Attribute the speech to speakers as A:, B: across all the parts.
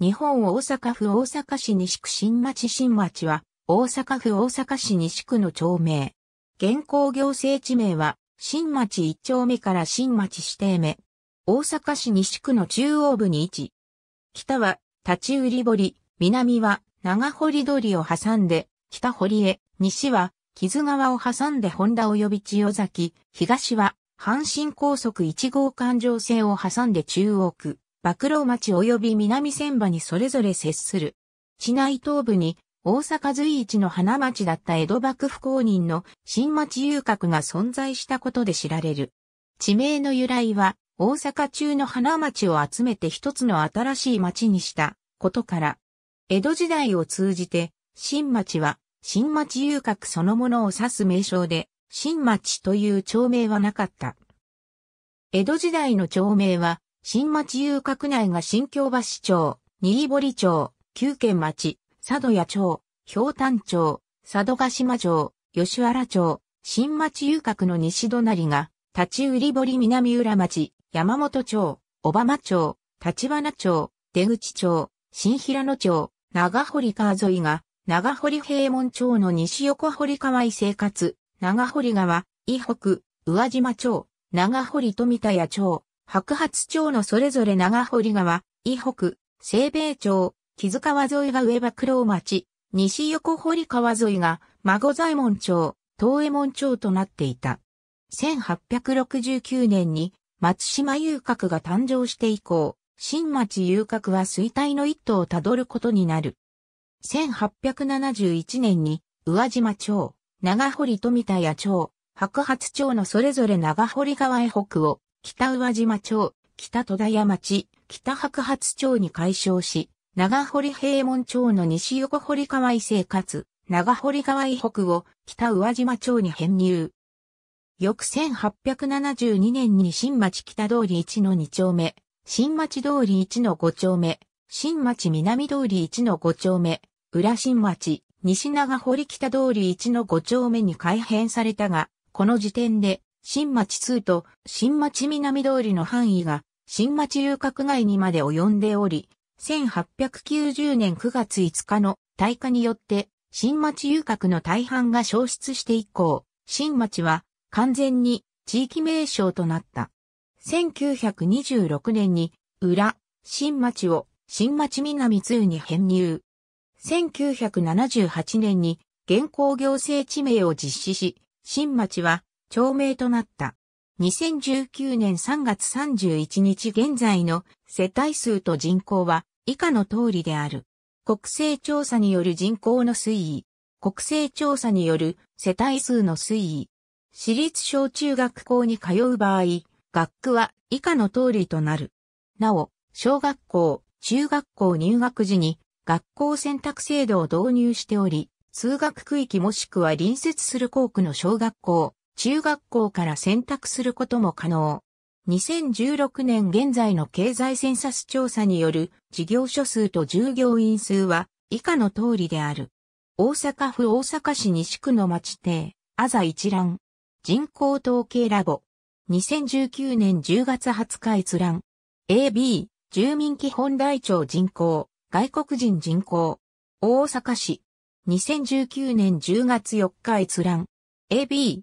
A: 日本大阪府大阪市西区新町新町は、大阪府大阪市西区の町名。現行行政地名は、新町一丁目から新町指定目。大阪市西区の中央部に位置。北は、立ち売り堀、南は、長堀通りを挟んで、北堀へ、西は、木津川を挟んで本田及び千代崎、東は、阪神高速1号環状線を挟んで中央区。幕老町及び南千葉にそれぞれ接する。市内東部に大阪随一の花町だった江戸幕府公認の新町遊郭が存在したことで知られる。地名の由来は大阪中の花町を集めて一つの新しい町にしたことから、江戸時代を通じて新町は新町遊郭そのものを指す名称で新町という町名はなかった。江戸時代の町名は新町遊郭内が新京橋町、新堀町、旧県町、佐渡屋町、氷炭町、佐渡ヶ島町、吉原町、新町遊郭の西隣が、立ち売り堀南浦町、山本町、小浜町、立花町、出口町、新平野町、長堀川沿いが、長堀平門町の西横堀川井生活、長堀川、伊北、宇和島町、長堀富田屋町、白髪町のそれぞれ長堀川、伊北、西米町、木津川沿いが上場。黒町、西横堀川沿いが孫左衛門町、東衛門町となっていた。1869年に松島遊郭が誕生して以降、新町遊郭は衰退の一途をたどることになる。1871年に宇和島町、長堀富田屋町、白髪町のそれぞれ長堀川へ北を、北宇和島町、北戸田屋町、北白髪町に改称し、長堀平門町の西横堀川伊勢かつ、長堀川井北を北宇和島町に編入。翌1872年に新町北通り1の2丁目、新町通り1の5丁目、新町南通り1の5丁目、浦新町、西長堀北通り1の5丁目に改編されたが、この時点で新町2と新町南通りの範囲が新町遊郭街にまで及んでおり、1890年9月5日の大火によって新町遊郭の大半が消失して以降、新町は完全に地域名称となった。1926年に裏、新町を新町南通に編入。1978年に現行行政地名を実施し、新町は町名となった。2019年3月31日現在の世帯数と人口は以下の通りである。国勢調査による人口の推移。国勢調査による世帯数の推移。私立小中学校に通う場合、学区は以下の通りとなる。なお、小学校、中学校入学時に学校選択制度を導入しており、通学区域もしくは隣接する校区の小学校、中学校から選択することも可能。2016年現在の経済センサス調査による事業所数と従業員数は以下の通りである。大阪府大阪市西区の町邸、あざ一覧。人口統計ラボ。2019年10月20日閲覧。AB、住民基本台帳人口、外国人人口。大阪市。2019年10月4日閲覧。AB、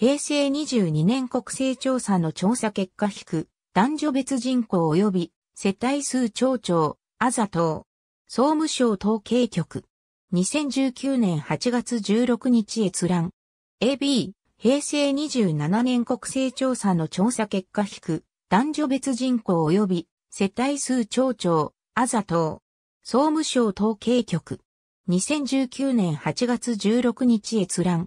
A: 平成22年国勢調査の調査結果引く、男女別人口及び世帯数町長、あざ等。総務省統計局。2019年8月16日閲覧。AB、平成27年国勢調査の調査結果引く、男女別人口及び世帯数町長、あざ等。総務省統計局。2019年8月16日閲覧。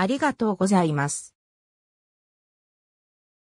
A: ありがとうございます。